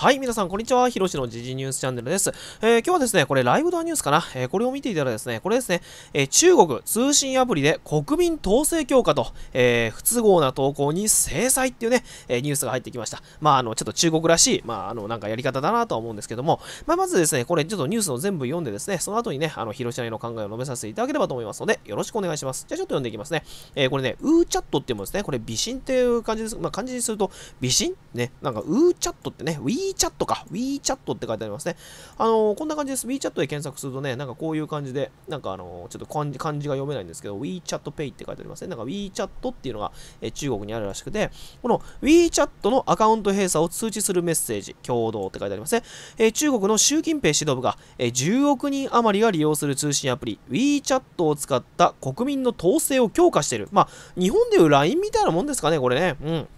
はい、皆さん、こんにちは。ひろしの時事ニュースチャンネルです。えー、今日はですね、これ、ライブドアニュースかな。えー、これを見ていたらですね、これですね、えー、中国通信アプリで国民統制強化と、え不都合な投稿に制裁っていうね、えニュースが入ってきました。まあ、あの、ちょっと中国らしい、まあ、あの、なんかやり方だなとは思うんですけども、まあ、まずですね、これ、ちょっとニュースを全部読んでですね、その後にね、あの、広島の考えを述べさせていただければと思いますので、よろしくお願いします。じゃあ、ちょっと読んでいきますね。えこれね、ウーチャットっていうもんですね、これ、微信っていう感じです。まあ、漢字にすると、微信ね、なんか、ウーチャットってね、ウィー WeChat か。WeChat って書いてありますね。あのー、こんな感じです。WeChat で検索するとね、なんかこういう感じで、なんかあのー、ちょっと漢字漢字が読めないんですけど、WeChatPay って書いてありますね。なんか WeChat っていうのが、えー、中国にあるらしくて、この WeChat のアカウント閉鎖を通知するメッセージ、共同って書いてありますね。え中国の習近平指導部が、え10億人余りが利用する通信アプリ、WeChat を使った国民の統制を強化している。まあ、日本でいう LINE みたいなもんですかね、これね。うん。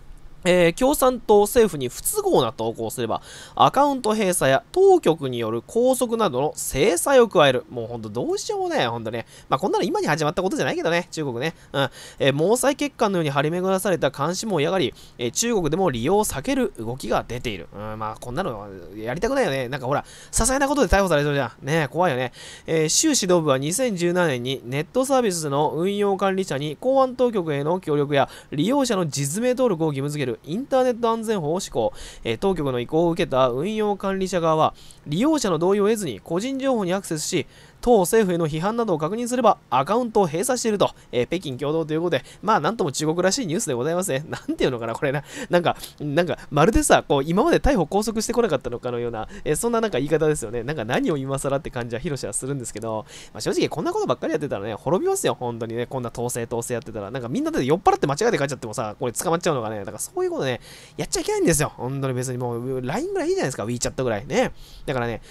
えー、共産党政府に不都合な投稿をすれば、アカウント閉鎖や当局による拘束などの制裁を加える。もうほんとどうしようもね、ほんとね。まあ、こんなの今に始まったことじゃないけどね、中国ね。うん。えー、毛細血管のように張り巡らされた監視網やがり、えー、中国でも利用を避ける動きが出ている。うん、まあ、こんなのやりたくないよね。なんかほら、些細なことで逮捕されそうじゃん。ね怖いよね。え習指導部は2017年にネットサービスの運用管理者に公安当局への協力や利用者の実名登録を義務付けるるインターネット安全法を施行、えー、当局の意向を受けた運用管理者側は、利用者の同意を得ずに個人情報にアクセスし、党政府への批判などを確認すればアカウントを閉鎖していると、えー、北京共同ということで、まあなんとも中国らしいニュースでございますね。なんていうのかな、これな。なんか、なんか、まるでさ、こう、今まで逮捕拘束してこなかったのかのような、えー、そんななんか言い方ですよね。なんか何を今更って感じは広しはするんですけど、まあ、正直こんなことばっかりやってたらね、滅びますよ、本当にね。こんな統制統制やってたら。なんかみんなで酔っ払って間違えて帰っちゃってもさ、これ捕まっちゃうのがね、だからそういうことね、やっちゃいけないんですよ。本当に別にもう、LINE ぐらいいいじゃないですか、WeChat ぐらいね。だからね、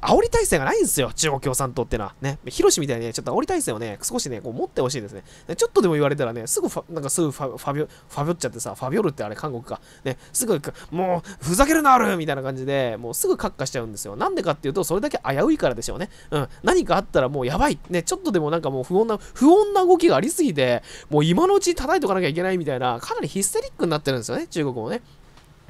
煽り体制がないんですよ、中国共産党ってのは。ね、広しみたいにね、ちょっと煽り体制をね、少しね、こう持ってほしいですね。ちょっとでも言われたらね、すぐなんかすぐファファビョ、ファビョっちゃってさ、ファビョルってあれ韓国か。ね、すぐ、もう、ふざけるなあるみたいな感じで、もうすぐカッカしちゃうんですよ。なんでかっていうと、それだけ危ういからでしょうね。うん、何かあったらもうやばい。ね、ちょっとでもなんかもう不穏な、不穏な動きがありすぎて、もう今のうち叩いとかなきゃいけないみたいな、かなりヒステリックになってるんですよね、中国もね。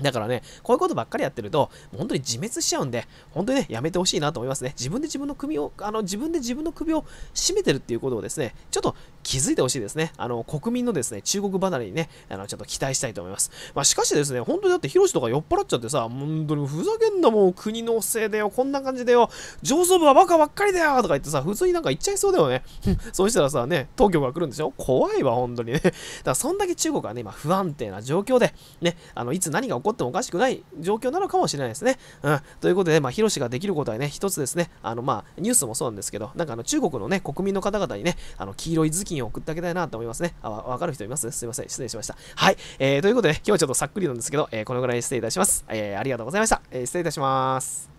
だからね、こういうことばっかりやってると、本当に自滅しちゃうんで、本当にね、やめてほしいなと思いますね。自分で自分の首を、あの、自分で自分の首を絞めてるっていうことをですね、ちょっと気づいてほしいですね。あの、国民のですね、中国離れにね、あの、ちょっと期待したいと思います。まあ、しかしですね、本当にだって、ヒロシとか酔っ払っちゃってさ、本当にふざけんなもう、国のせいだよ、こんな感じだよ、上層部はバカばっかりだよとか言ってさ、普通になんか言っちゃいそうだよね。そうしたらさ、ね、当局が来るんでしょ怖いわ、本当にね。だからそんだけ中国はね、今不安定な状況で、ね、あの、いつ何が起こってもおかしくない状況なのかもしれないですね。うん。ということで、まあ、ヒロシができることはね、一つですね、あの、まあ、ニュースもそうなんですけど、なんかあの、中国のね、国民の方々にね、あの、黄色い頭巾品を送ってあげたいなと思いますね。あ、わかる人いますすいません。失礼しました。はい。えー、ということで、今日はちょっとさっくりなんですけど、えー、このぐらい失礼いたします。えー、ありがとうございました。えー、失礼いたします。